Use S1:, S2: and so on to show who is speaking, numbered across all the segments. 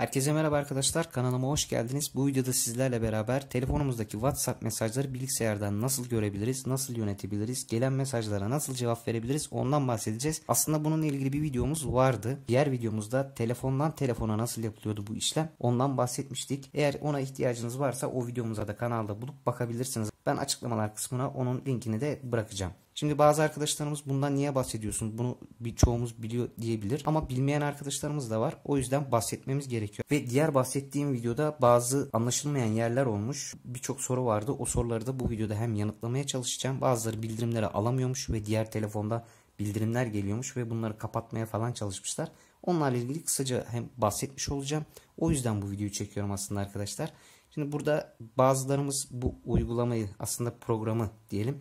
S1: Herkese merhaba arkadaşlar kanalıma hoş geldiniz. Bu videoda sizlerle beraber telefonumuzdaki WhatsApp mesajları bilgisayardan nasıl görebiliriz, nasıl yönetebiliriz, gelen mesajlara nasıl cevap verebiliriz ondan bahsedeceğiz. Aslında bununla ilgili bir videomuz vardı. Diğer videomuzda telefondan telefona nasıl yapılıyordu bu işlem ondan bahsetmiştik. Eğer ona ihtiyacınız varsa o videomuza da kanalda bulup bakabilirsiniz. Ben açıklamalar kısmına onun linkini de bırakacağım. Şimdi bazı arkadaşlarımız bundan niye bahsediyorsun? Bunu birçoğumuz biliyor diyebilir. Ama bilmeyen arkadaşlarımız da var. O yüzden bahsetmemiz gerekiyor. Ve diğer bahsettiğim videoda bazı anlaşılmayan yerler olmuş. Birçok soru vardı. O soruları da bu videoda hem yanıtlamaya çalışacağım. Bazıları bildirimleri alamıyormuş ve diğer telefonda bildirimler geliyormuş ve bunları kapatmaya falan çalışmışlar. Onlarla ilgili kısaca hem bahsetmiş olacağım. O yüzden bu videoyu çekiyorum aslında arkadaşlar. Şimdi burada bazılarımız bu uygulamayı aslında programı diyelim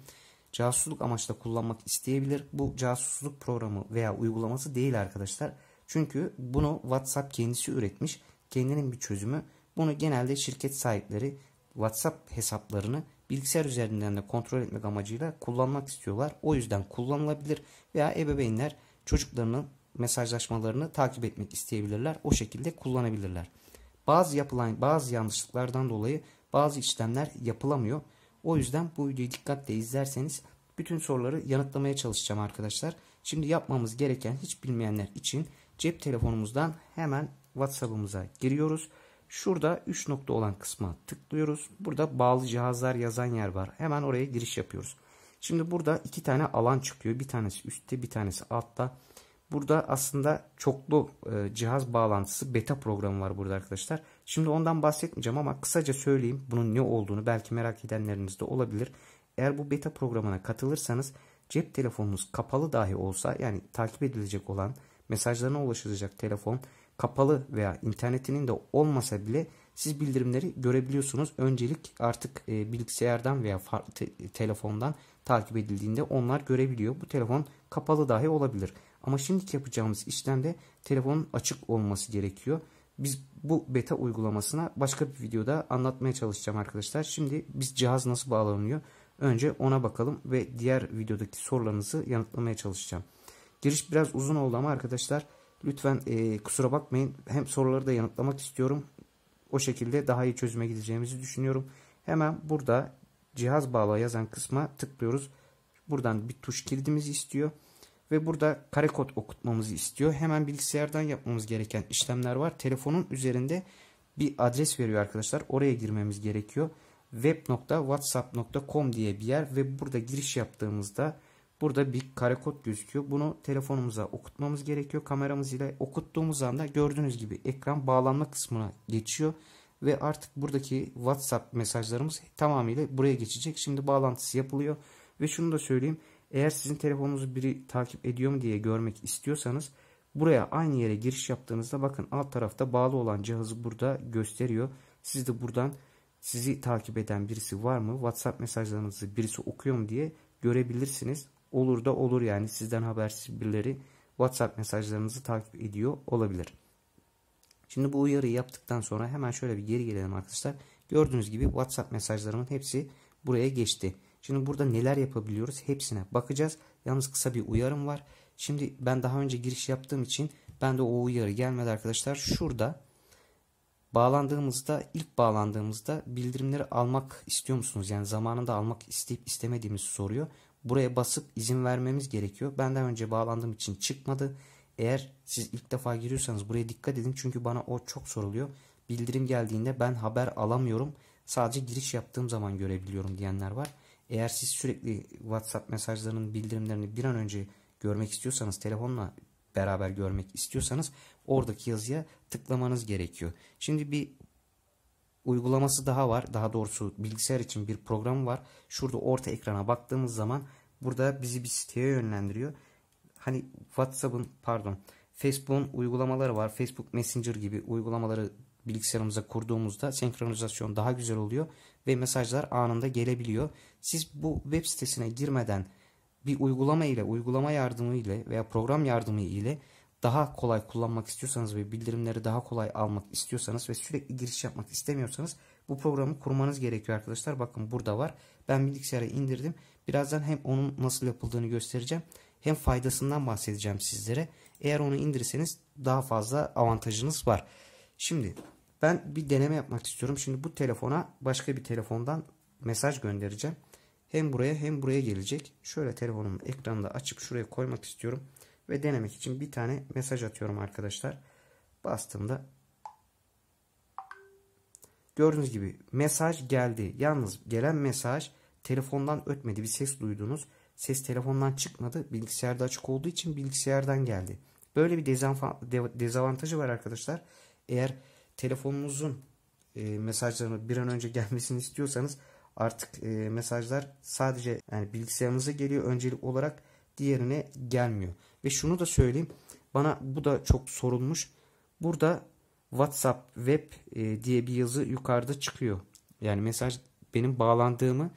S1: casusluk amaçla kullanmak isteyebilir. Bu casusluk programı veya uygulaması değil arkadaşlar. Çünkü bunu WhatsApp kendisi üretmiş. Kendinin bir çözümü. Bunu genelde şirket sahipleri WhatsApp hesaplarını bilgisayar üzerinden de kontrol etmek amacıyla kullanmak istiyorlar. O yüzden kullanılabilir veya ebeveynler çocuklarının mesajlaşmalarını takip etmek isteyebilirler. O şekilde kullanabilirler. Bazı yapılan bazı yanlışlıklardan dolayı bazı işlemler yapılamıyor. O yüzden bu videoyu dikkatle izlerseniz bütün soruları yanıtlamaya çalışacağım arkadaşlar. Şimdi yapmamız gereken hiç bilmeyenler için cep telefonumuzdan hemen WhatsApp'ımıza giriyoruz. Şurada 3 nokta olan kısma tıklıyoruz. Burada bağlı cihazlar yazan yer var. Hemen oraya giriş yapıyoruz. Şimdi burada iki tane alan çıkıyor. Bir tanesi üstte bir tanesi altta. Burada aslında çoklu e, cihaz bağlantısı beta programı var burada arkadaşlar. Şimdi ondan bahsetmeyeceğim ama kısaca söyleyeyim bunun ne olduğunu belki merak edenleriniz de olabilir. Eğer bu beta programına katılırsanız cep telefonunuz kapalı dahi olsa yani takip edilecek olan mesajlarına ulaşılacak telefon kapalı veya internetinin de olmasa bile siz bildirimleri görebiliyorsunuz. Öncelik artık e, bilgisayardan veya farklı te- telefondan takip edildiğinde onlar görebiliyor. Bu telefon kapalı dahi olabilir. Ama şimdiki yapacağımız işlemde telefonun açık olması gerekiyor. Biz bu beta uygulamasına başka bir videoda anlatmaya çalışacağım arkadaşlar. Şimdi biz cihaz nasıl bağlanıyor? Önce ona bakalım ve diğer videodaki sorularınızı yanıtlamaya çalışacağım. Giriş biraz uzun oldu ama arkadaşlar lütfen e, kusura bakmayın. Hem soruları da yanıtlamak istiyorum. O şekilde daha iyi çözüme gideceğimizi düşünüyorum. Hemen burada cihaz bağla yazan kısma tıklıyoruz. Buradan bir tuş kilidimizi istiyor ve burada kare kod okutmamızı istiyor. Hemen bilgisayardan yapmamız gereken işlemler var. Telefonun üzerinde bir adres veriyor arkadaşlar. Oraya girmemiz gerekiyor. web.whatsapp.com diye bir yer ve burada giriş yaptığımızda burada bir kare kod gözüküyor. Bunu telefonumuza okutmamız gerekiyor. Kameramız ile okuttuğumuz anda gördüğünüz gibi ekran bağlanma kısmına geçiyor ve artık buradaki WhatsApp mesajlarımız tamamıyla buraya geçecek. Şimdi bağlantısı yapılıyor ve şunu da söyleyeyim. Eğer sizin telefonunuzu biri takip ediyor mu diye görmek istiyorsanız buraya aynı yere giriş yaptığınızda bakın alt tarafta bağlı olan cihazı burada gösteriyor. Siz de buradan sizi takip eden birisi var mı? WhatsApp mesajlarınızı birisi okuyor mu diye görebilirsiniz. Olur da olur yani sizden habersiz birileri WhatsApp mesajlarınızı takip ediyor olabilir. Şimdi bu uyarıyı yaptıktan sonra hemen şöyle bir geri gelelim arkadaşlar. Gördüğünüz gibi WhatsApp mesajlarımın hepsi buraya geçti. Şimdi burada neler yapabiliyoruz hepsine bakacağız. Yalnız kısa bir uyarım var. Şimdi ben daha önce giriş yaptığım için ben de o uyarı gelmedi arkadaşlar. Şurada bağlandığımızda ilk bağlandığımızda bildirimleri almak istiyor musunuz? Yani zamanında almak isteyip istemediğimizi soruyor. Buraya basıp izin vermemiz gerekiyor. Ben daha önce bağlandığım için çıkmadı. Eğer siz ilk defa giriyorsanız buraya dikkat edin. Çünkü bana o çok soruluyor. Bildirim geldiğinde ben haber alamıyorum. Sadece giriş yaptığım zaman görebiliyorum diyenler var. Eğer siz sürekli WhatsApp mesajlarının bildirimlerini bir an önce görmek istiyorsanız, telefonla beraber görmek istiyorsanız oradaki yazıya tıklamanız gerekiyor. Şimdi bir uygulaması daha var. Daha doğrusu bilgisayar için bir program var. Şurada orta ekrana baktığımız zaman burada bizi bir siteye yönlendiriyor. Hani WhatsApp'ın pardon Facebook'un uygulamaları var. Facebook Messenger gibi uygulamaları bilgisayarımıza kurduğumuzda senkronizasyon daha güzel oluyor ve mesajlar anında gelebiliyor. Siz bu web sitesine girmeden bir uygulama ile, uygulama yardımı ile veya program yardımı ile daha kolay kullanmak istiyorsanız ve bildirimleri daha kolay almak istiyorsanız ve sürekli giriş yapmak istemiyorsanız bu programı kurmanız gerekiyor arkadaşlar. Bakın burada var. Ben bilgisayara indirdim. Birazdan hem onun nasıl yapıldığını göstereceğim hem faydasından bahsedeceğim sizlere. Eğer onu indirirseniz daha fazla avantajınız var. Şimdi ben bir deneme yapmak istiyorum. Şimdi bu telefona başka bir telefondan mesaj göndereceğim. Hem buraya hem buraya gelecek. Şöyle telefonumun ekranını da açıp şuraya koymak istiyorum. Ve denemek için bir tane mesaj atıyorum arkadaşlar. Bastığımda gördüğünüz gibi mesaj geldi. Yalnız gelen mesaj telefondan ötmedi. Bir ses duydunuz. Ses telefondan çıkmadı. Bilgisayarda açık olduğu için bilgisayardan geldi. Böyle bir dezavantajı var arkadaşlar. Eğer telefonunuzun e, mesajlarını bir an önce gelmesini istiyorsanız artık e, mesajlar sadece yani bilgisayarınıza geliyor öncelik olarak diğerine gelmiyor. Ve şunu da söyleyeyim. Bana bu da çok sorulmuş. Burada WhatsApp web e, diye bir yazı yukarıda çıkıyor. Yani mesaj benim bağlandığımı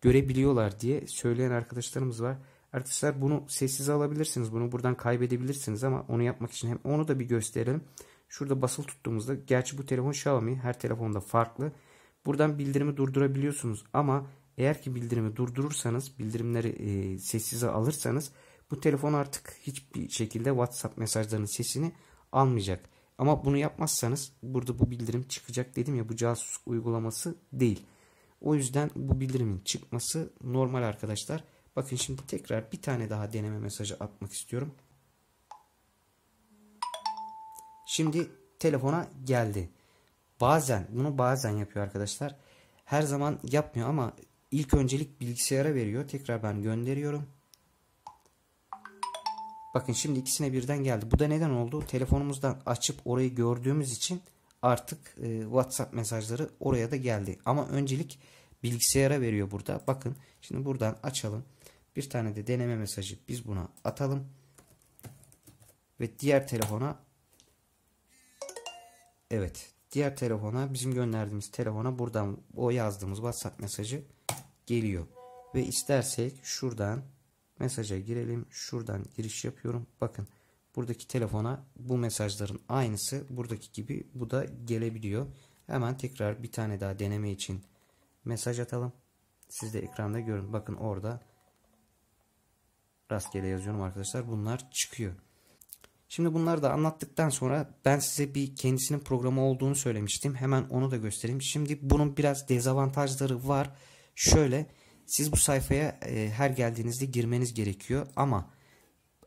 S1: görebiliyorlar diye söyleyen arkadaşlarımız var. Arkadaşlar bunu sessize alabilirsiniz. Bunu buradan kaybedebilirsiniz ama onu yapmak için hem onu da bir gösterelim. Şurada basılı tuttuğumuzda gerçi bu telefon Xiaomi her telefonda farklı. Buradan bildirimi durdurabiliyorsunuz ama eğer ki bildirimi durdurursanız bildirimleri e, sessize alırsanız bu telefon artık hiçbir şekilde WhatsApp mesajlarının sesini almayacak. Ama bunu yapmazsanız burada bu bildirim çıkacak dedim ya bu casus uygulaması değil. O yüzden bu bildirimin çıkması normal arkadaşlar. Bakın şimdi tekrar bir tane daha deneme mesajı atmak istiyorum. Şimdi telefona geldi. Bazen bunu bazen yapıyor arkadaşlar. Her zaman yapmıyor ama ilk öncelik bilgisayara veriyor. Tekrar ben gönderiyorum. Bakın şimdi ikisine birden geldi. Bu da neden oldu? Telefonumuzdan açıp orayı gördüğümüz için artık e, WhatsApp mesajları oraya da geldi. Ama öncelik bilgisayara veriyor burada. Bakın şimdi buradan açalım. Bir tane de deneme mesajı biz buna atalım. Ve diğer telefona Evet. Diğer telefona bizim gönderdiğimiz telefona buradan o yazdığımız WhatsApp mesajı geliyor. Ve istersek şuradan mesaja girelim. Şuradan giriş yapıyorum. Bakın buradaki telefona bu mesajların aynısı buradaki gibi bu da gelebiliyor. Hemen tekrar bir tane daha deneme için mesaj atalım. Siz de ekranda görün. Bakın orada rastgele yazıyorum arkadaşlar. Bunlar çıkıyor. Şimdi bunları da anlattıktan sonra ben size bir kendisinin programı olduğunu söylemiştim. Hemen onu da göstereyim. Şimdi bunun biraz dezavantajları var. Şöyle siz bu sayfaya e, her geldiğinizde girmeniz gerekiyor ama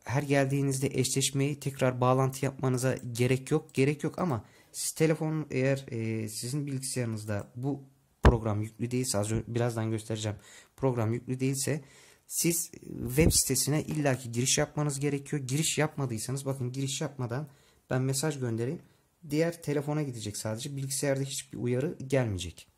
S1: her geldiğinizde eşleşmeyi tekrar bağlantı yapmanıza gerek yok. Gerek yok ama siz telefon eğer e, sizin bilgisayarınızda bu program yüklü değilse az birazdan göstereceğim program yüklü değilse siz e, web sitesine illaki giriş yapmanız gerekiyor. Giriş yapmadıysanız bakın giriş yapmadan ben mesaj göndereyim. Diğer telefona gidecek sadece. Bilgisayarda hiçbir uyarı gelmeyecek.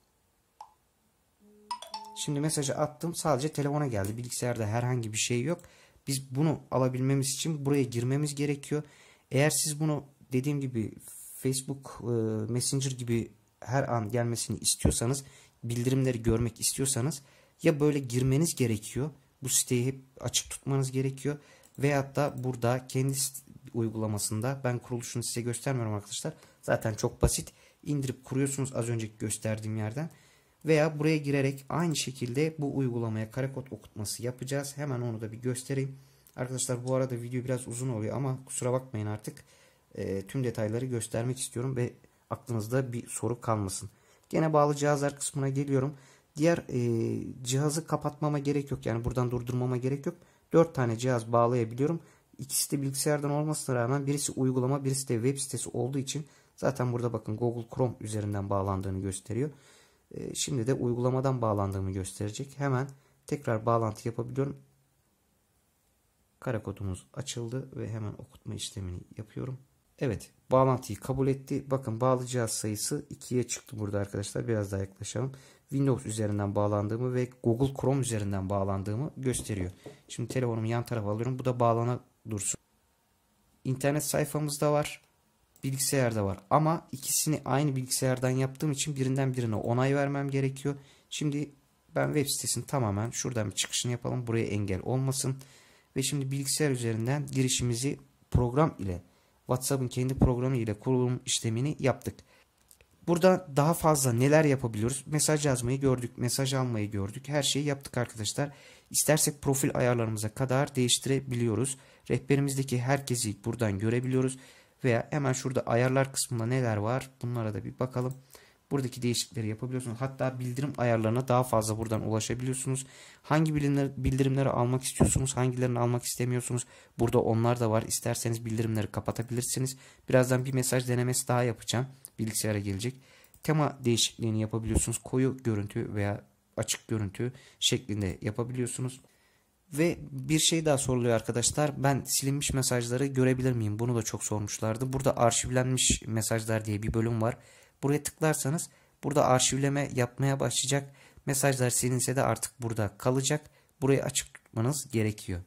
S1: Şimdi mesajı attım. Sadece telefona geldi. Bilgisayarda herhangi bir şey yok. Biz bunu alabilmemiz için buraya girmemiz gerekiyor. Eğer siz bunu dediğim gibi Facebook e, Messenger gibi her an gelmesini istiyorsanız, bildirimleri görmek istiyorsanız ya böyle girmeniz gerekiyor bu siteyi hep açık tutmanız gerekiyor. Veyahut da burada kendi uygulamasında ben kuruluşunu size göstermiyorum arkadaşlar. Zaten çok basit. İndirip kuruyorsunuz az önceki gösterdiğim yerden. Veya buraya girerek aynı şekilde bu uygulamaya karekod okutması yapacağız. Hemen onu da bir göstereyim. Arkadaşlar bu arada video biraz uzun oluyor ama kusura bakmayın artık. E, tüm detayları göstermek istiyorum ve aklınızda bir soru kalmasın. Gene bağlı cihazlar kısmına geliyorum. Diğer e, cihazı kapatmama gerek yok. Yani buradan durdurmama gerek yok. 4 tane cihaz bağlayabiliyorum. İkisi de bilgisayardan olmasına rağmen birisi uygulama birisi de web sitesi olduğu için zaten burada bakın Google Chrome üzerinden bağlandığını gösteriyor. E, şimdi de uygulamadan bağlandığımı gösterecek. Hemen tekrar bağlantı yapabiliyorum. Kara kodumuz açıldı ve hemen okutma işlemini yapıyorum. Evet bağlantıyı kabul etti. Bakın bağlı cihaz sayısı 2'ye çıktı burada arkadaşlar. Biraz daha yaklaşalım. Windows üzerinden bağlandığımı ve Google Chrome üzerinden bağlandığımı gösteriyor. Şimdi telefonumu yan tarafa alıyorum. Bu da bağlana dursun. İnternet sayfamız da var. Bilgisayarda var. Ama ikisini aynı bilgisayardan yaptığım için birinden birine onay vermem gerekiyor. Şimdi ben web sitesini tamamen şuradan bir çıkışını yapalım. Buraya engel olmasın. Ve şimdi bilgisayar üzerinden girişimizi program ile WhatsApp'ın kendi programı ile kurulum işlemini yaptık. Burada daha fazla neler yapabiliyoruz? Mesaj yazmayı gördük, mesaj almayı gördük. Her şeyi yaptık arkadaşlar. İstersek profil ayarlarımıza kadar değiştirebiliyoruz. Rehberimizdeki herkesi buradan görebiliyoruz. Veya hemen şurada ayarlar kısmında neler var bunlara da bir bakalım. Buradaki değişiklikleri yapabiliyorsunuz. Hatta bildirim ayarlarına daha fazla buradan ulaşabiliyorsunuz. Hangi bilimler, bildirimleri almak istiyorsunuz, hangilerini almak istemiyorsunuz. Burada onlar da var. İsterseniz bildirimleri kapatabilirsiniz. Birazdan bir mesaj denemesi daha yapacağım. Bilgisayara gelecek. Tema değişikliğini yapabiliyorsunuz. Koyu görüntü veya açık görüntü şeklinde yapabiliyorsunuz. Ve bir şey daha soruluyor arkadaşlar. Ben silinmiş mesajları görebilir miyim? Bunu da çok sormuşlardı. Burada arşivlenmiş mesajlar diye bir bölüm var. Buraya tıklarsanız burada arşivleme yapmaya başlayacak. Mesajlar silinse de artık burada kalacak. Burayı açmanız gerekiyor.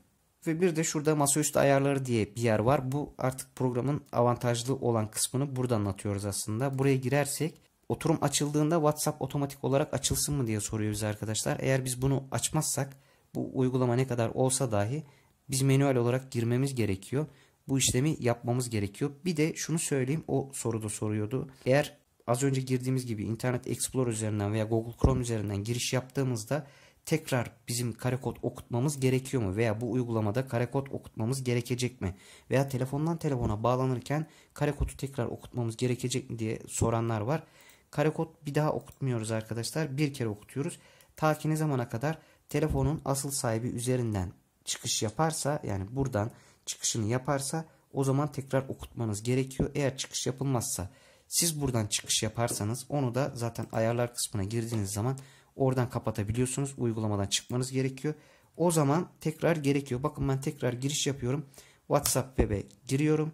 S1: Ve bir de şurada masaüstü ayarları diye bir yer var. Bu artık programın avantajlı olan kısmını burada anlatıyoruz aslında. Buraya girersek oturum açıldığında WhatsApp otomatik olarak açılsın mı diye soruyoruz arkadaşlar. Eğer biz bunu açmazsak bu uygulama ne kadar olsa dahi biz manuel olarak girmemiz gerekiyor. Bu işlemi yapmamız gerekiyor. Bir de şunu söyleyeyim o soruda soruyordu. Eğer az önce girdiğimiz gibi Internet Explorer üzerinden veya Google Chrome üzerinden giriş yaptığımızda tekrar bizim kare kod okutmamız gerekiyor mu? Veya bu uygulamada kare kod okutmamız gerekecek mi? Veya telefondan telefona bağlanırken kare kodu tekrar okutmamız gerekecek mi diye soranlar var. Kare kod bir daha okutmuyoruz arkadaşlar. Bir kere okutuyoruz. Ta ki ne zamana kadar telefonun asıl sahibi üzerinden çıkış yaparsa yani buradan çıkışını yaparsa o zaman tekrar okutmanız gerekiyor. Eğer çıkış yapılmazsa siz buradan çıkış yaparsanız onu da zaten ayarlar kısmına girdiğiniz zaman oradan kapatabiliyorsunuz. Uygulamadan çıkmanız gerekiyor. O zaman tekrar gerekiyor. Bakın ben tekrar giriş yapıyorum. WhatsApp web'e giriyorum.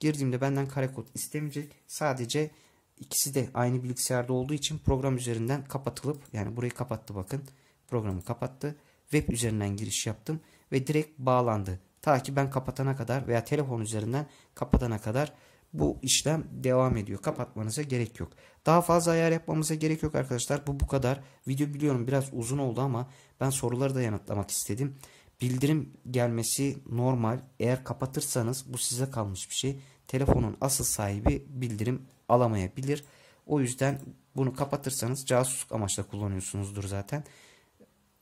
S1: Girdiğimde benden karekod istemeyecek. Sadece ikisi de aynı bilgisayarda olduğu için program üzerinden kapatılıp yani burayı kapattı bakın. Programı kapattı. Web üzerinden giriş yaptım ve direkt bağlandı. Ta ki ben kapatana kadar veya telefon üzerinden kapatana kadar bu işlem devam ediyor. Kapatmanıza gerek yok. Daha fazla ayar yapmamıza gerek yok arkadaşlar. Bu bu kadar. Video biliyorum biraz uzun oldu ama ben soruları da yanıtlamak istedim. Bildirim gelmesi normal. Eğer kapatırsanız bu size kalmış bir şey. Telefonun asıl sahibi bildirim alamayabilir. O yüzden bunu kapatırsanız casusluk amaçla kullanıyorsunuzdur zaten.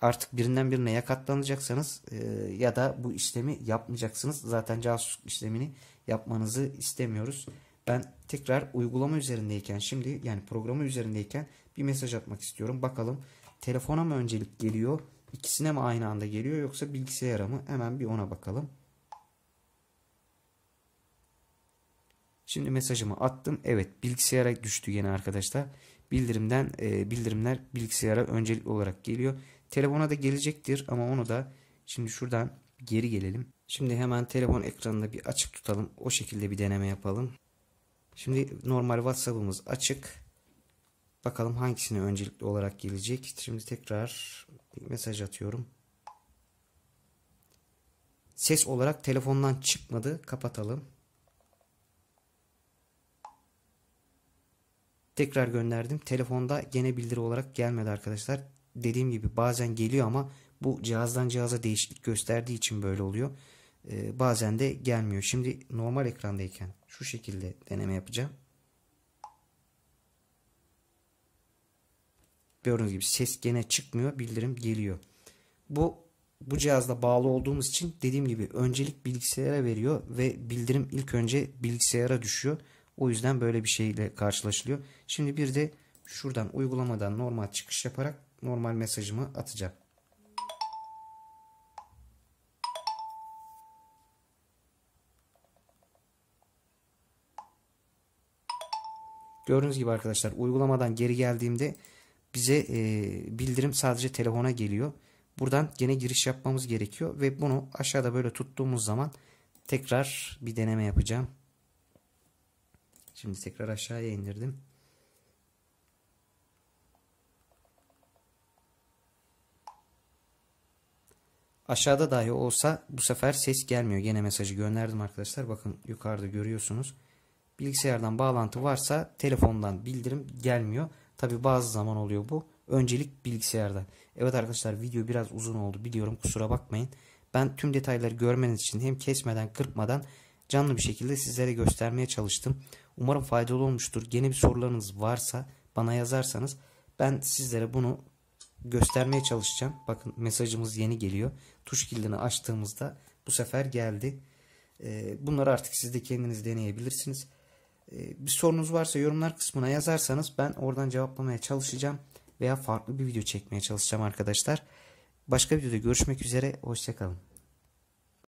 S1: Artık birinden birine ya katlanacaksanız e, ya da bu işlemi yapmayacaksınız. Zaten casusluk işlemini yapmanızı istemiyoruz. Ben tekrar uygulama üzerindeyken şimdi yani programı üzerindeyken bir mesaj atmak istiyorum. Bakalım telefona mı öncelik geliyor? İkisine mi aynı anda geliyor yoksa bilgisayara mı? Hemen bir ona bakalım. Şimdi mesajımı attım. Evet bilgisayara düştü yine arkadaşlar. Bildirimden e, bildirimler bilgisayara öncelikli olarak geliyor. Telefona da gelecektir ama onu da şimdi şuradan geri gelelim. Şimdi hemen telefon ekranını bir açık tutalım. O şekilde bir deneme yapalım. Şimdi normal WhatsApp'ımız açık. Bakalım hangisine öncelikli olarak gelecek. Şimdi tekrar mesaj atıyorum. Ses olarak telefondan çıkmadı. Kapatalım. Tekrar gönderdim. Telefonda gene bildiri olarak gelmedi arkadaşlar. Dediğim gibi bazen geliyor ama bu cihazdan cihaza değişiklik gösterdiği için böyle oluyor e, bazen de gelmiyor. Şimdi normal ekrandayken şu şekilde deneme yapacağım. Gördüğünüz gibi ses gene çıkmıyor. Bildirim geliyor. Bu bu cihazla bağlı olduğumuz için dediğim gibi öncelik bilgisayara veriyor ve bildirim ilk önce bilgisayara düşüyor. O yüzden böyle bir şeyle karşılaşılıyor. Şimdi bir de şuradan uygulamadan normal çıkış yaparak normal mesajımı atacağım. Gördüğünüz gibi arkadaşlar uygulamadan geri geldiğimde bize e, bildirim sadece telefona geliyor. Buradan gene giriş yapmamız gerekiyor ve bunu aşağıda böyle tuttuğumuz zaman tekrar bir deneme yapacağım. Şimdi tekrar aşağıya indirdim. Aşağıda dahi olsa bu sefer ses gelmiyor. Gene mesajı gönderdim arkadaşlar. Bakın yukarıda görüyorsunuz. Bilgisayardan bağlantı varsa telefondan bildirim gelmiyor. Tabi bazı zaman oluyor bu. Öncelik bilgisayardan. Evet arkadaşlar video biraz uzun oldu biliyorum kusura bakmayın. Ben tüm detayları görmeniz için hem kesmeden kırpmadan canlı bir şekilde sizlere göstermeye çalıştım. Umarım faydalı olmuştur. Yeni bir sorularınız varsa bana yazarsanız ben sizlere bunu göstermeye çalışacağım. Bakın mesajımız yeni geliyor. Tuş kilidini açtığımızda bu sefer geldi. Ee, bunları artık siz de kendiniz deneyebilirsiniz. Ee, bir sorunuz varsa yorumlar kısmına yazarsanız ben oradan cevaplamaya çalışacağım veya farklı bir video çekmeye çalışacağım arkadaşlar. Başka videoda görüşmek üzere. Hoşçakalın.